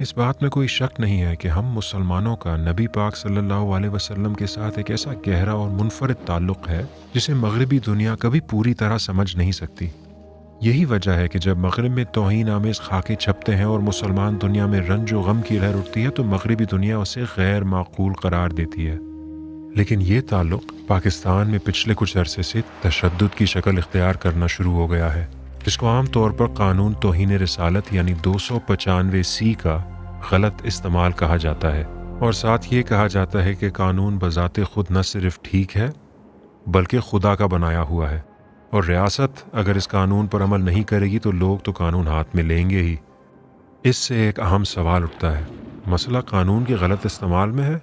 इस बात में कोई शक नहीं है कि हम मुसलमानों का नबी पाक सल्लल्लाहु अलैहि वसल्लम के साथ एक ऐसा गहरा और मुनफरद ताल्लुक़ है जिसे मगरबी दुनिया कभी पूरी तरह समझ नहीं सकती यही वजह है कि जब मगरब में तोहन आमेज़ खाके छपते हैं और मुसलमान दुनिया में रंज व गम की लहर उठती है तो मगरबी दुनिया उसे गैर माकूल करार देती है लेकिन ये ताल्लुक़ पाकिस्तान में पिछले कुछ अरसे से तशद की शक्ल इख्तियार करना शुरू हो गया है जिसको तौर पर कानून तोहन रसालत यानी दो सौ पचानवे सी का गलत इस्तेमाल कहा जाता है और साथ ये कहा जाता है कि कानून बजात खुद न सिर्फ ठीक है बल्कि खुदा का बनाया हुआ है और रियासत अगर इस कानून पर अमल नहीं करेगी तो लोग तो कानून हाथ में लेंगे ही इससे एक अहम सवाल उठता है मसला कानून के गलत इस्तेमाल में है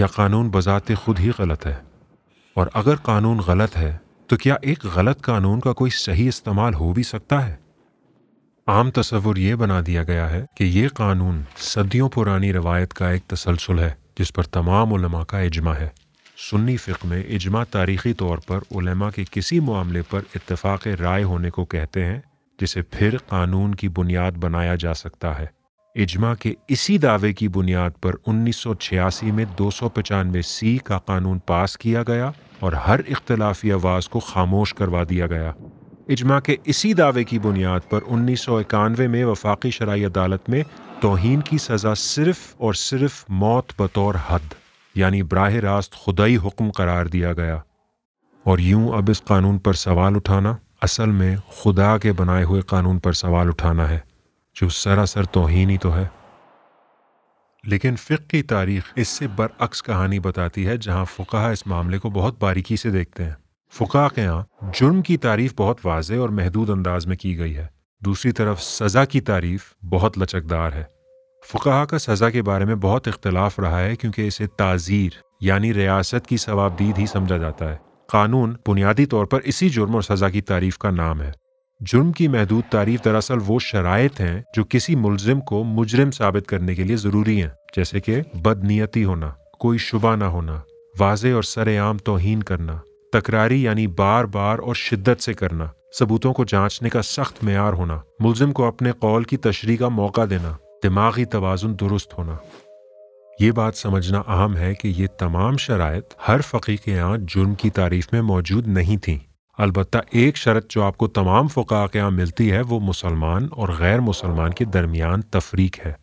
या कानून बजात खुद ही गलत है और अगर कानून गलत है तो क्या एक गलत कानून का कोई सही इस्तेमाल हो भी सकता है आम तस्वुर यह बना दिया गया है कि ये कानून सदियों पुरानी रवायत का एक तसलसल है जिस पर तमाम उलमा का इजमा है सुन्नी फ़िक में इजमा तारीखी तौर पर उलमा के किसी मामले पर इतफ़ाक़ राय होने को कहते हैं जिसे फिर कानून की बुनियाद बनाया जा सकता है इजमा के इसी दावे की बुनियाद पर 1986 में दो सौ पचानवे सी का कानून पास किया गया और हर इख्तलाफी आवाज़ को खामोश करवा दिया गया इजमा के इसी दावे की बुनियाद पर उन्नीस सौ इक्यानवे में वफाकी शराय अदालत में तोहन की सज़ा सिर्फ और सिर्फ मौत बतौर हद यानी बरह रास्त खुदाई हुक्म करार दिया गया और यूं अब इस कानून पर सवाल उठाना असल में खुदा के बनाए हुए कानून पर सवाल उठाना है जो सरासर तोहन ही तो है लेकिन फ़िक की तारीख इससे बरअक्स कहानी बताती है जहाँ फ़ुकाहा इस मामले को बहुत बारीकी से देखते हैं फ़ुका के यहाँ जुर्म की तारीफ बहुत वाज और महदूद अंदाज में की गई है दूसरी तरफ सज़ा की तारीफ बहुत लचकदार है फ़ुकाहा का सज़ा के बारे में बहुत इख्तलाफ रहा है क्योंकि इसे ताज़ीर यानी रियासत की सवाबदीद ही समझा जाता है कानून बुनियादी तौर पर इसी जुर्म और सज़ा की तारीफ का नाम है जुर्म की महदूद तारीफ दरअसल वो शराइत हैं जो किसी मुलजिम को मुजरिम साबित करने के लिए ज़रूरी हैं जैसे कि बदनीयती होना कोई शुबा ना होना वाज और सरेआम तोहन करना तकरारी यानी बार बार और शिद्दत से करना सबूतों को जांचने का सख्त मैार होना मुलजिम को अपने कौल की तशरी का मौका देना दिमागी तोज़ुन दुरुस्त होना ये बात समझना अहम है कि ये तमाम शराय हर फ़की के यहाँ जुर्म की तारीफ में मौजूद नहीं थीं अलबत् एक शरत जो आपको तमाम फ़का के यहाँ मिलती है वो मुसलमान और गैर मुसलमान के दरमियान तफरीक है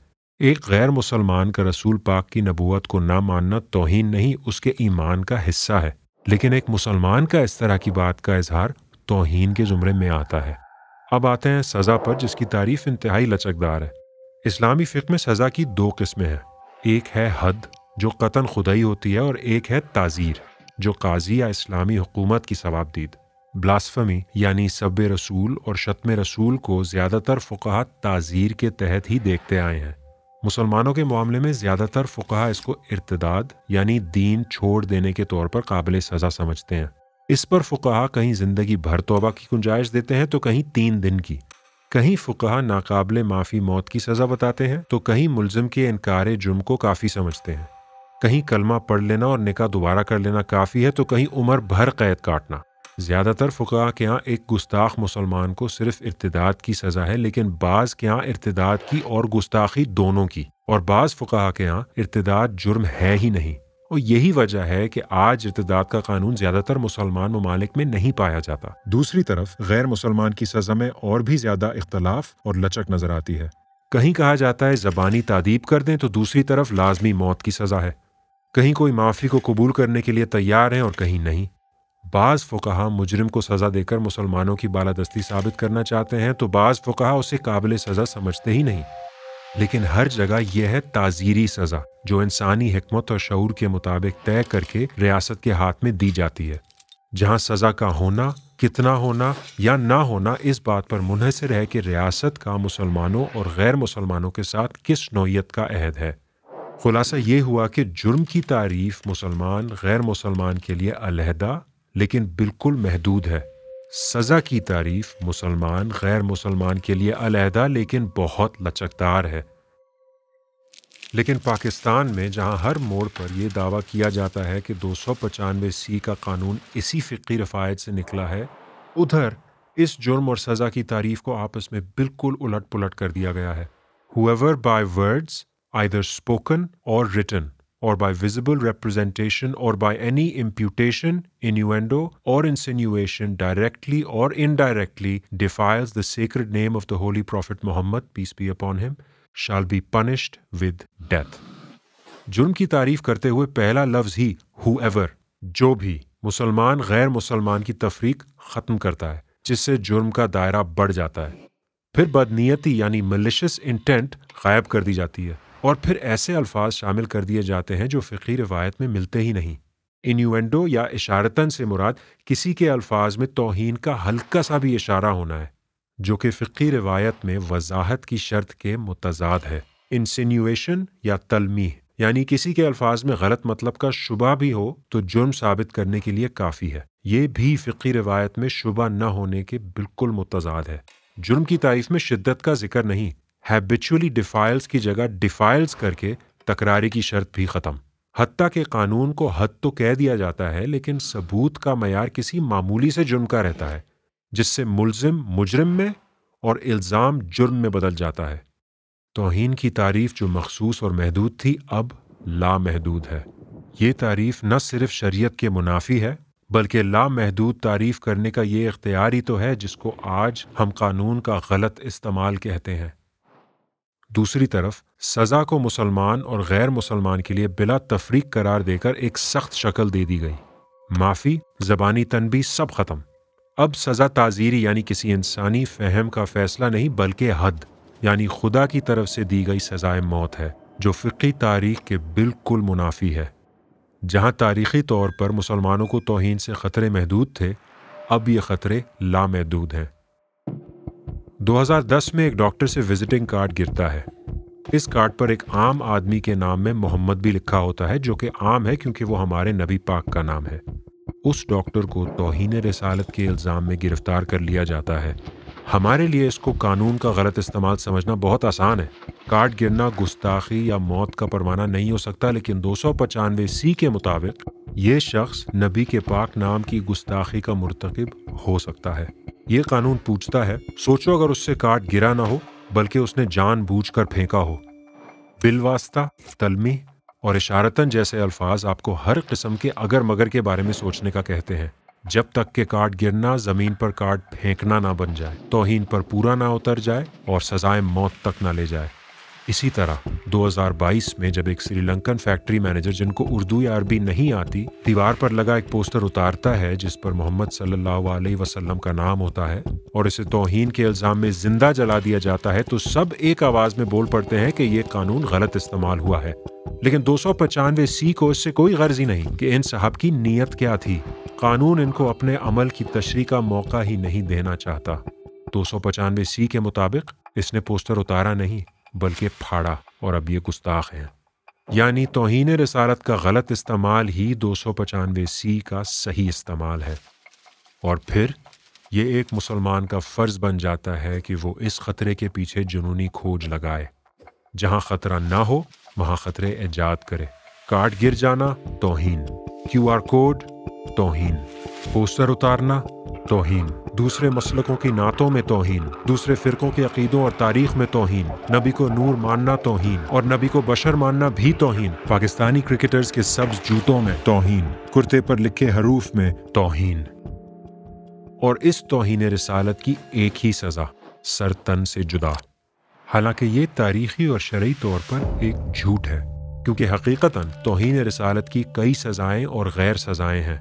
एक गैर मुसलमान का रसूल पाक की नबूत को ना मानना तोहन नहीं उसके ईमान का हिस्सा है लेकिन एक मुसलमान का इस तरह की बात का इजहार तोहन के ज़ुमरे में आता है अब आते हैं सज़ा पर जिसकी तारीफ इंतहाई लचकदार है इस्लामी फ़िक में सज़ा की दो किस्में हैं एक है हद जो कतन खुदाई होती है और एक है ताज़ीर जो काजी या इस्लामी हुकूमत की सवाबदीद ब्लास्फमी यानी सब रसूल और शतम रसूल को ज़्यादातर फ़ुकाहा ताज़ीर के तहत ही देखते आए हैं मुसलमानों के मामले में ज़्यादातर फ़ुकाहा इसको इर्तदाद यानी दीन छोड़ देने के तौर पर काबिल सज़ा समझते हैं इस पर फ़ुकाहा कहीं ज़िंदगी भर तोबा की गुंजाइश देते हैं तो कहीं तीन दिन की कहीं फ़ुकाहा नाकबले माफ़ी मौत की सज़ा बताते हैं तो कहीं मुलजम के इनकार जुर्म को काफ़ी समझते हैं कहीं कलमा पढ़ लेना और निका दोबारा कर लेना काफ़ी है तो कहीं उम्र भर कैद काटना ज़्यादातर फ़ुका के यहाँ एक गुस्ताख मुसलमान को सिर्फ इरतदाद की सज़ा है लेकिन बाज़ के यहाँ इर्तदाद की और गुस्ताखी दोनों की और बाज़ फ़ुका के यहाँ इर्तदाद जुर्म है ही नहीं और यही वजह है कि आज इर्तदाद का कानून ज्यादातर मुसलमान ममालिक में नहीं पाया जाता दूसरी तरफ गैर मुसलमान की सजा में और भी ज्यादा इख्तलाफ और लचक नजर आती है कहीं कहा जाता है जबानी तदीब कर दें तो दूसरी तरफ लाजमी मौत की सजा है कहीं कोई माफ़ी को कबूल करने के लिए तैयार है और कहीं नहीं बाज़ फ़ुकाहा मुजरिम को सज़ा देकर मुसलमानों की बालादस्ती साबित करना चाहते हैं तो बाज़ फ़ुकाहा उसे काबिल सज़ा समझते ही नहीं लेकिन हर जगह यह है ताजीरी सज़ा जो इंसानी हमत और शूर के मुताबिक तय करके रियासत के हाथ में दी जाती है जहाँ सज़ा का होना कितना होना या ना होना इस बात पर मुनहसर है कि रियासत का मुसलमानों और गैर मुसलमानों के साथ किस नौीयत का अहद है खुलासा ये हुआ कि जुर्म की तारीफ मुसलमान गैर मुसलमान के लिए अलहदा लेकिन बिल्कुल महदूद है सज़ा की तारीफ मुसलमान गैर मुसलमान के लिए अलहदा लेकिन बहुत लचकदार है लेकिन पाकिस्तान में जहां हर मोड़ पर यह दावा किया जाता है कि दो सौ पचानवे सी का कानून इसी फ़िकी रफ़ायत से निकला है उधर इस जुर्म और सज़ा की तारीफ को आपस में बिल्कुल उलट पुलट कर दिया गया है however by words either spoken और written or by visible representation or by any imputation, innuendo, or insinuation directly or indirectly defiles the sacred name of the Holy Prophet Muhammad, peace be upon him, shall be punished with death. जुर्म की तारीफ करते हुए पहला लफ्ज़ he who ever जो भी मुसलमान गैर मुसलमान की तफरीक ख़त्म करता है जिससे जुर्म का दायरा बढ़ जाता है फिर बदनीयती यानी मलिशियस इंटेंट गायब कर दी जाती है और फिर ऐसे अल्फाज शामिल कर दिए जाते हैं जो फ़िकी रवायत में मिलते ही नहीं इन्यूएंडो या इशारतन से मुराद किसी के अल्फाज में तोहन का हल्का सा भी इशारा होना है जो कि फ़िकी रवायत में वजाहत की शर्त के मुतजाद है इंसिन्यूशन या तलमी यानी किसी के अल्फाज में गलत मतलब का शुबा भी हो तो जुर्म साबित करने के लिए काफ़ी है ये भी फ़िकी रवायत में शुबा न होने के बिल्कुल मुतजाद है जुर्म की तारीफ में शिद्दत का जिक्र नहीं हैबिचुअली डिफाइल्स की जगह डिफाइल्स करके तकरारी की शर्त भी ख़त्म हत्या के कानून को हद तो कह दिया जाता है लेकिन सबूत का मैार किसी मामूली से जुर्म का रहता है जिससे मुलजिम मुजरम में और इल्ज़ाम जुर्म में बदल जाता है तोहन की तारीफ जो मखसूस और महदूद थी अब लामहदूद है ये तारीफ न सिर्फ शरीयत के मुनाफी है बल्कि लामहदूद तारीफ करने का ये इख्तियार ही तो है जिसको आज हम कानून का गलत इस्तेमाल कहते हैं दूसरी तरफ सज़ा को मुसलमान और गैर मुसलमान के लिए बिला तफरीक करार देकर एक सख्त शक्ल दे दी गई माफ़ी जबानी तनबी सब ख़त्म अब सज़ा ताजीरी यानी किसी इंसानी फहम का फैसला नहीं बल्कि हद यानी खुदा की तरफ से दी गई सज़ाए मौत है जो फ़िकी तारीख के बिल्कुल मुनाफी है जहाँ तारीखी तौर पर मुसलमानों को तोहन से ख़तरे महदूद थे अब ये ख़तरे लामहदूद हैं 2010 में एक डॉक्टर से विजिटिंग कार्ड गिरता है इस कार्ड पर एक आम आदमी के नाम में मोहम्मद भी लिखा होता है जो कि आम है क्योंकि वो हमारे नबी पाक का नाम है उस डॉक्टर को तोहन रसालत के इल्ज़ाम में गिरफ्तार कर लिया जाता है हमारे लिए इसको कानून का गलत इस्तेमाल समझना बहुत आसान है कार्ड गिरना गुस्ताखी या मौत का परवाना नहीं हो सकता लेकिन दो सौ पचानवे सी के मुताबिक ये शख्स नबी के पाक नाम की गुस्ताखी का मुरतकब हो सकता है ये कानून पूछता है सोचो अगर उससे कार्ड गिरा ना हो बल्कि उसने जान बूझ कर फेंका हो बिलवास्ता तलमी और इशारतन जैसे अल्फाज आपको हर किस्म के अगर मगर के बारे में सोचने का कहते हैं जब तक के कार्ड गिरना जमीन पर कार्ड फेंकना ना बन जाए तोहिन पर पूरा ना उतर जाए और सजाए मौत तक ना ले जाए इसी तरह 2022 में जब एक श्रीलंकन फैक्ट्री मैनेजर जिनको उर्दू या अरबी नहीं आती दीवार पर लगा एक पोस्टर उतारता है जिस पर मोहम्मद सल्लल्लाहु अलैहि वसल्लम का नाम होता है और इसे तोहिन के इल्ज़ाम में जिंदा जला दिया जाता है तो सब एक आवाज़ में बोल पड़ते हैं कि ये कानून गलत इस्तेमाल हुआ है लेकिन दो सौ पचानवे सी को इससे कोई गर्ज ही नहीं कि इन साहब की नीयत क्या थी कानून इनको अपने अमल की तशरी का मौका ही नहीं देना चाहता दो सौ पचानवे सी के मुताबिक इसने पोस्टर उतारा नहीं बल्कि फाड़ा और अब ये गुस्ताख हैं यानी तोहन रसारत का गलत इस्तेमाल ही दो सौ पचानवे सी का सही इस्तेमाल है और फिर ये एक मुसलमान का फ़र्ज़ बन जाता है कि वो इस ख़तरे के पीछे जुनूनी खोज लगाए जहाँ ख़तरा ना हो वहाँ ख़तरे ऐजाद करे कार्ड गिर जाना तोहन क्यू आर कोड तोहन पोस्टर उतारना तोहन दूसरे मसलकों की नातों में तोहन दूसरे फ़िरक़ों के अकीदों और तारीख में तोहन नबी को नूर मानना तोहन और नबी को बशर मानना भी तोहन पाकिस्तानी क्रिकेटर्स के सब्ज जूतों में तोहन कुर्ते पर लिखे हरूफ में तोहन और इस तोहन रसालत की एक ही सज़ा सर तन से जुदा हालांकि ये तारीखी और शर्य तौर पर एक झूठ है क्योंकि हकीकता तोहन रसालत की कई सजाएं और गैर सजाएं हैं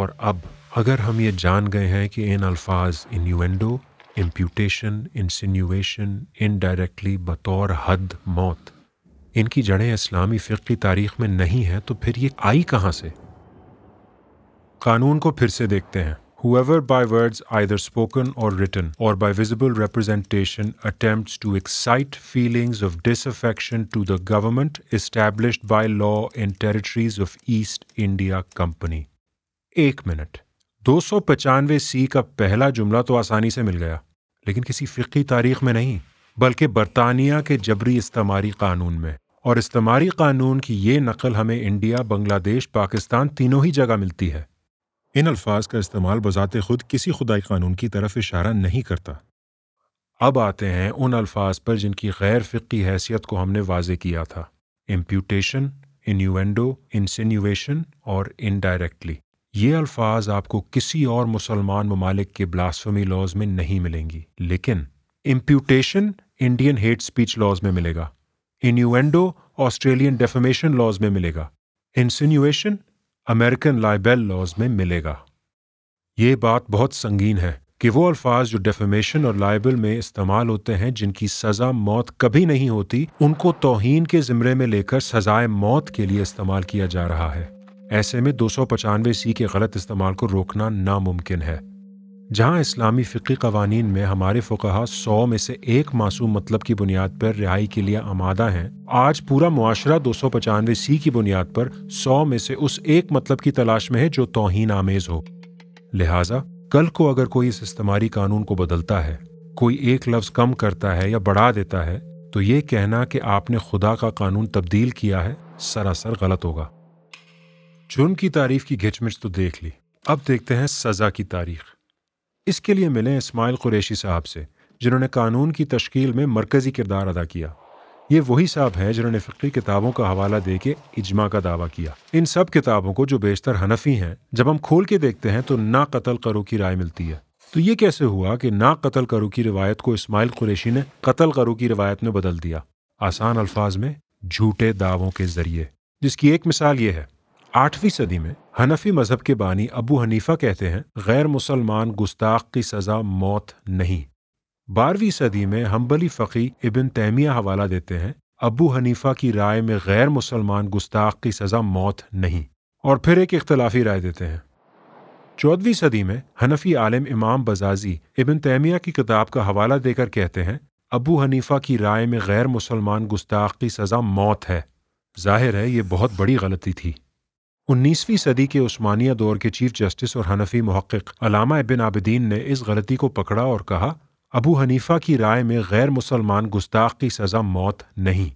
और अब अगर हम ये जान गए हैं कि इन अल्फाज इन्यूएंडो इम्प्यूटेशन इंसिन्यूएशन इनडायरेक्टली बतौर हद मौत इनकी जड़ें इस्लामी फ़िक की तारीख में नहीं हैं तो फिर ये आई कहाँ से कानून को फिर से देखते हैं Whoever by words either spoken or written or by visible representation attempts to excite feelings of disaffection to the government established by law in territories of East India Company. 1 minute. दो सौ पचानवे सी का पहला जुमला तो आसानी से मिल गया लेकिन किसी फ़िकी तारीख में नहीं बल्कि बरतानिया के जबरी इस्तेमारी कानून में और इस्तेमारी कानून की ये नकल हमें इंडिया बांग्लादेश पाकिस्तान तीनों ही जगह मिलती है इन अल्फाज का इस्तेमाल बजात खुद किसी खुदाई कानून की तरफ इशारा नहीं करता अब आते हैं उन अल्फाज पर जिनकी गैर फ़िकी हैसियत को हमने वाजे किया था इम्प्यूटेशन इन्यूएंडो इंसिन्यूएशन और इनडायरेक्टली ये अल्फाज आपको किसी और मुसलमान ममालिक के ब्लास्फमी लॉज में नहीं मिलेंगी लेकिन imputation Indian hate speech laws में मिलेगा इन्यूएंडो ऑस्ट्रेलियन डेफेमेशन लॉज में मिलेगा इंसिन्यूएशन अमेरिकन लाइबेल लॉज में मिलेगा ये बात बहुत संगीन है कि वो अल्फाज जो डेफेमेशन और लाइबल में इस्तेमाल होते हैं जिनकी सज़ा मौत कभी नहीं होती उनको तोहन के ज़िमरे में लेकर सज़ाए मौत के लिए इस्तेमाल किया जा रहा है ऐसे में दो सी के गलत इस्तेमाल को रोकना नामुमकिन है जहां इस्लामी फ़िकी कवानी में हमारे फ़ुकहा सौ में से एक मासूम मतलब की बुनियाद पर रिहाई के लिए आमादा हैं आज पूरा मुआरा दो सौ पचानवे सी की बुनियाद पर सौ में से उस एक मतलब की तलाश में है जो तोहन आमेज हो लिहाजा कल को अगर कोई इस इस्तेमारी कानून को बदलता है कोई एक लफ्ज़ कम करता है या बढ़ा देता है तो ये कहना कि आपने खुदा का कानून तब्दील किया है सरासर गलत होगा जुर्म की तारीफ की घिचमिच तो देख ली अब देखते हैं सज़ा की तारीख इसके लिए मिले इस्माइल कुरैशी साहब से जिन्होंने कानून की तश्कील में मरकज़ी किरदार अदा किया ये वही साहब हैं जिन्होंने फ़िक्री किताबों का हवाला दे के इजमा का दावा किया इन सब किताबों को जो बेशतर हनफी हैं जब हम खोल के देखते हैं तो ना कतल करो की राय मिलती है तो ये कैसे हुआ कि ना कतल करो की रिवायत को इस्माइल कुरैशी ने कतल करो की रिवायत में बदल दिया आसान अल्फाज में झूठे दावों के जरिए जिसकी एक मिसाल ये है आठवीं सदी में हनफी मजहब के बानी अबू हनीफा कहते हैं गैर मुसलमान गुस्ताख की सज़ा मौत नहीं बारहवीं सदी में हम्बली फ़की इबिन तैमिया हवाला देते हैं अबू हनीफा की राय में गैर मुसलमान गुस्ताख की सज़ा मौत नहीं और फिर एक इख्तलाफी राय देते हैं चौदहवीं सदी में हनफी आलिम इमाम बजाजी इबन तैमिया की किताब का हवाला देकर कहते हैं अबू हनीफा की राय में गैर मुसलमान गुस्ताख की सज़ा मौत है जाहिर है ये बहुत बड़ी गलती थी 19वीं सदी के उस्मानिया दौर के चीफ जस्टिस और हनफी महक्क अलामा बिन आबदीन ने इस गलती को पकड़ा और कहा अबू हनीफा की राय में गैर मुसलमान गुस्ताख की सज़ा मौत नहीं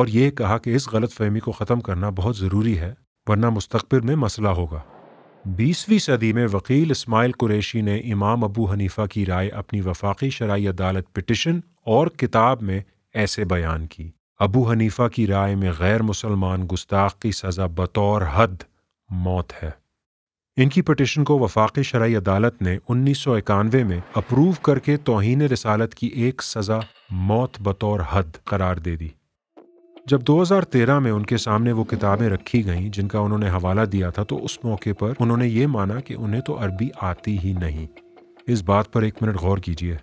और यह कहा कि इस गलत फहमी को ख़त्म करना बहुत ज़रूरी है वरना मुस्तबिल में मसला होगा बीसवीं सदी में वकील इस्माइल कुरैशी ने इमाम अबू हनीफा की राय अपनी वफाकी शराय अदालत पिटिशन और किताब में ऐसे बयान की अबू हनीफा की राय में गैर मुसलमान गुस्ताख की सज़ा बतौर हद मौत है इनकी पटिशन को वफाकी शराई अदालत ने उन्नीस सौ इक्यानवे में अप्रूव करके तोहन रसालत की एक सज़ा मौत बतौर हद करार दे दी जब 2013 में उनके सामने वो किताबें रखी गईं जिनका उन्होंने हवाला दिया था तो उस मौके पर उन्होंने ये माना कि उन्हें तो अरबी आती ही नहीं इस बात पर एक मिनट गौर कीजिए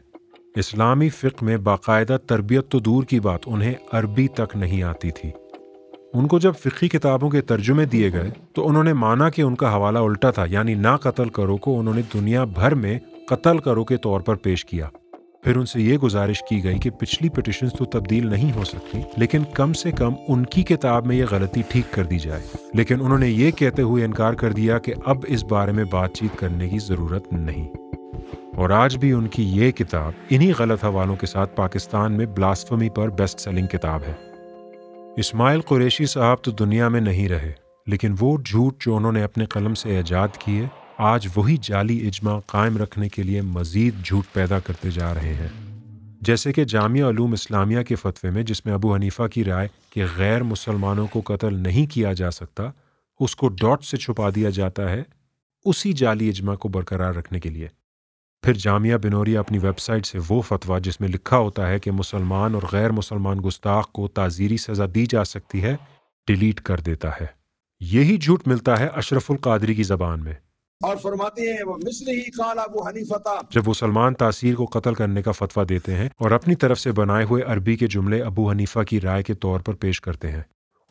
इस्लामी फ़िक में बाकायदा तरबियत तो दूर की बात उन्हें अरबी तक नहीं आती थी उनको जब फ़िकी किताबों के तर्जुमे दिए गए तो उन्होंने माना कि उनका हवाला उल्टा था यानी ना कत्ल करो को उन्होंने दुनिया भर में कत्ल करो के तौर पर पेश किया फिर उनसे ये गुजारिश की गई कि पिछली पिटिशन तो तब्दील नहीं हो सकती लेकिन कम से कम उनकी किताब में ये गलती ठीक कर दी जाए लेकिन उन्होंने ये कहते हुए इनकार कर दिया कि अब इस बारे में बातचीत करने की ज़रूरत नहीं और आज भी उनकी ये किताब इन्हीं गलत हवालों के साथ पाकिस्तान में ब्लास्फमी पर बेस्ट सेलिंग किताब है इस्माइल कुरैशी साहब तो दुनिया में नहीं रहे लेकिन वो झूठ जो उन्होंने अपने कलम से ऐजाद किए आज वही जाली इजमा कायम रखने के लिए मज़ीद झूठ पैदा करते जा रहे हैं जैसे कि अलूम इस्लामिया के फतवे में जिसमें अबू हनीफ़ा की राय कि गैर मुसलमानों को कत्ल नहीं किया जा सकता उसको डॉट से छुपा दिया जाता है उसी जाली इजमा को बरकरार रखने के लिए फिर जामिया बिनोरिया अपनी वेबसाइट से वो फतवा जिसमें लिखा होता है कि मुसलमान और गैर मुसलमान गुस्ताख को ताज़ीरी सज़ा दी जा सकती है डिलीट कर देता है यही झूठ मिलता है अशरफुल कादरी की जबान में और फरमाते हैं वो मिस्र ही काला वो हनीफता जब मुसलमान तासीर को कत्ल करने का फतवा देते हैं और अपनी तरफ से बनाए हुए अरबी के जुमले अबू हनीफा की राय के तौर पर पेश करते हैं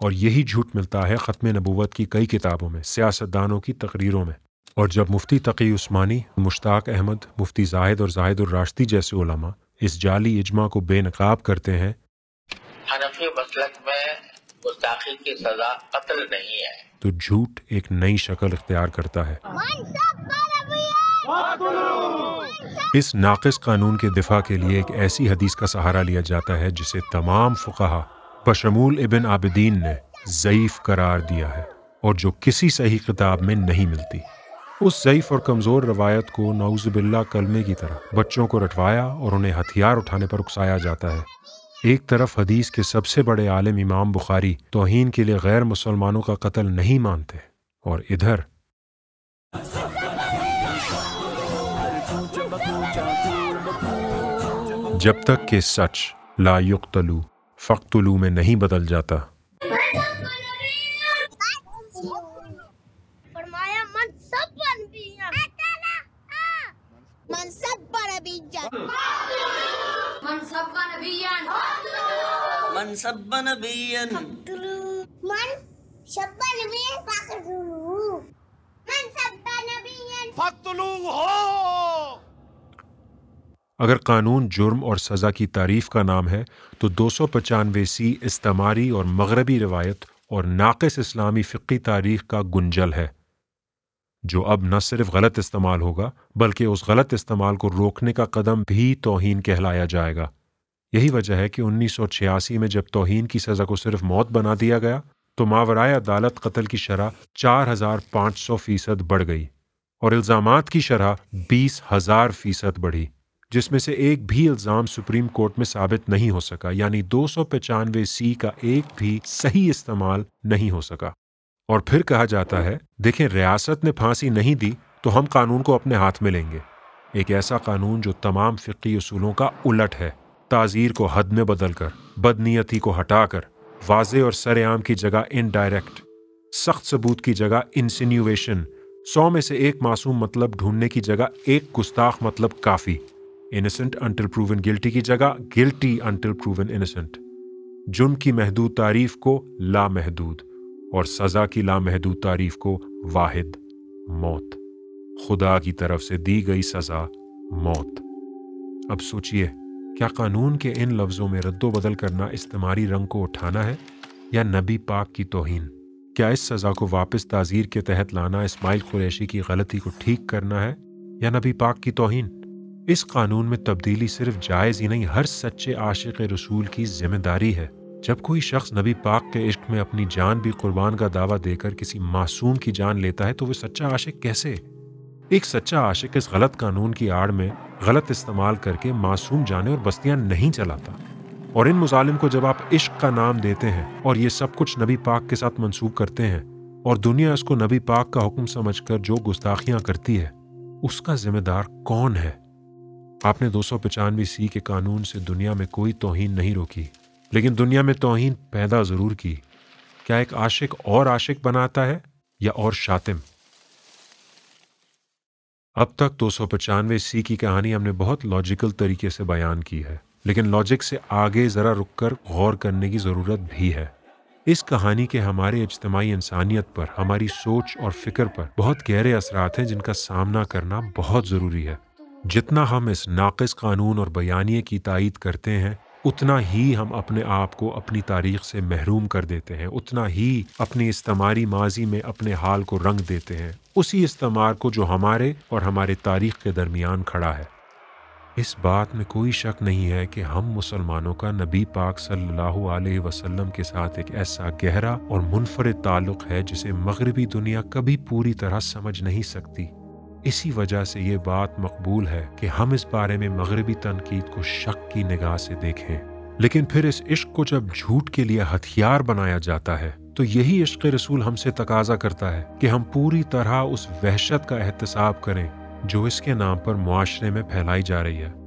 और यही झूठ मिलता है ख़त्म नबूवत की कई किताबों में सियासतदानों की तकरीरों में और जब मुफ्ती तकी उस्मानी मुश्ताक अहमद मुफ्ती जाहिद और जाहिद राश्ती जैसे उलमा इस जाली इजमा को बेनकाब करते हैं की सजा कत्ल नहीं है तो झूठ एक नई शक्ल इख्तियार करता है इस नाक़स कानून के दिफा के लिए एक ऐसी हदीस का सहारा लिया जाता है जिसे तमाम फुकाहा बशमूल इबन आबिदीन ने ज़यीफ़ करार दिया है और जो किसी सही किताब में नहीं मिलती उस ज़यीफ और कमज़ोर रवायत को नाउजबिल्ला कलमे की तरह बच्चों को रटवाया और उन्हें हथियार उठाने पर उकसाया जाता है एक तरफ हदीस के सबसे बड़े आलम इमाम बुखारी तोहन के लिए गैर मुसलमानों का कत्ल नहीं मानते और इधर जब तक के सच लायुक्तलू फ़क्तलू में नहीं बदल जाता मन मन मन हो अगर कानून जुर्म और सज़ा की तारीफ का नाम है तो दो सौ पचानवे सी इस्तेमारी और मगरबी रवायत और नाकस इस्लामी फ़िकी तारीख का गुंजल है जो अब न सिर्फ गलत इस्तेमाल होगा बल्कि उस गलत इस्तेमाल को रोकने का कदम भी तोहन कहलाया जाएगा यही वजह है कि 1986 में जब तोहन की सज़ा को सिर्फ मौत बना दिया गया तो मावराय अदालत कत्ल की शरह 4,500 फीसद बढ़ गई और इल्ज़ाम की शरह बीस हज़ार फीसद बढ़ी जिसमें से एक भी इल्ज़ाम सुप्रीम कोर्ट में साबित नहीं हो सका यानी दो सौ पचानवे सी का एक भी सही इस्तेमाल नहीं हो सका और फिर कहा जाता है देखें रियासत ने फांसी नहीं दी तो हम कानून को अपने हाथ में लेंगे एक ऐसा कानून जो तमाम फ़िकी असूलों का उलट है ताजीर को हद में बदलकर बदनीयती को हटाकर वाजे और सरेआम की जगह इनडायरेक्ट सख्त सबूत की जगह इंसिन्यूएशन सौ में से एक मासूम मतलब ढूंढने की जगह एक गुस्ताख मतलब काफ़ी इनोसेंट अंटिल प्रूवन गिल्टी की जगह गिल्टी अंटिल प्रूवन इनोसेंट जुर्म की महदूद तारीफ को लामहदूद और सजा की लामहदूद तारीफ को वाहिद मौत खुदा की तरफ से दी गई सजा मौत अब सोचिए क्या कानून के इन लफ्ज़ों में रद्दो बदल करना इस्तेमारी रंग को उठाना है या नबी पाक की तोहन क्या इस सज़ा को वापस ताजीर के तहत लाना इस्माइल कुरैशी की गलती को ठीक करना है या नबी पाक की तोहन इस कानून में तब्दीली सिर्फ जायज़ ही नहीं हर सच्चे आशिक रसूल की जिम्मेदारी है जब कोई शख्स नबी पाक के इश्क में अपनी जान भी कुर्बान का दावा देकर किसी मासूम की जान लेता है तो वह सच्चा आशिक कैसे एक सच्चा आशिक इस गलत कानून की आड़ में गलत इस्तेमाल करके मासूम जाने और बस्तियां नहीं चलाता और इन मुजालिम को जब आप इश्क का नाम देते हैं और ये सब कुछ नबी पाक के साथ मंसूब करते हैं और दुनिया इसको नबी पाक का हुक्म समझकर जो गुस्ताखियां करती है उसका जिम्मेदार कौन है आपने दो सौ पचानवे सी के कानून से दुनिया में कोई तोहन नहीं रोकी लेकिन दुनिया में तोहन पैदा ज़रूर की क्या एक आशिक और आशिक बनाता है या और शातिम अब तक दो सौ पचानवे सी की कहानी हमने बहुत लॉजिकल तरीके से बयान की है लेकिन लॉजिक से आगे ज़रा रुककर गौर करने की ज़रूरत भी है इस कहानी के हमारे इज्तमाही इंसानियत पर हमारी सोच और फिक्र पर बहुत गहरे असरात हैं जिनका सामना करना बहुत ज़रूरी है जितना हम इस नाक़स कानून और बयानी की तायद करते हैं उतना ही हम अपने आप को अपनी तारीख से महरूम कर देते हैं उतना ही अपनी इस्तेमारी माजी में अपने हाल को रंग देते हैं उसी इस्तेमार को जो हमारे और हमारे तारीख के दरमियान खड़ा है इस बात में कोई शक नहीं है कि हम मुसलमानों का नबी पाक सल्लल्लाहु अलैहि वसल्लम के साथ एक ऐसा गहरा और मुनफरद ताल्लुक़ है जिसे मगरबी दुनिया कभी पूरी तरह समझ नहीं सकती इसी वजह से ये बात मकबूल है कि हम इस बारे में मगरबी तनकीद को शक की निगाह से देखें लेकिन फिर इस इश्क को जब झूठ के लिए हथियार बनाया जाता है तो यही इश्क रसूल हमसे तकाजा करता है कि हम पूरी तरह उस वहशत का एहतसाब करें जो इसके नाम पर मुआरे में फैलाई जा रही है